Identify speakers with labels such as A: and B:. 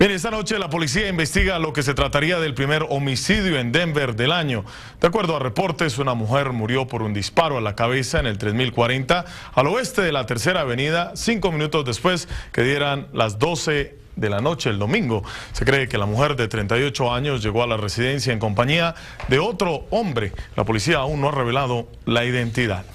A: Bien, esta noche la policía investiga lo que se trataría del primer homicidio en Denver del año. De acuerdo a reportes, una mujer murió por un disparo a la cabeza en el 3040 al oeste de la Tercera Avenida, cinco minutos después que dieran las 12 de la noche el domingo. Se cree que la mujer de 38 años llegó a la residencia en compañía de otro hombre. La policía aún no ha revelado la identidad.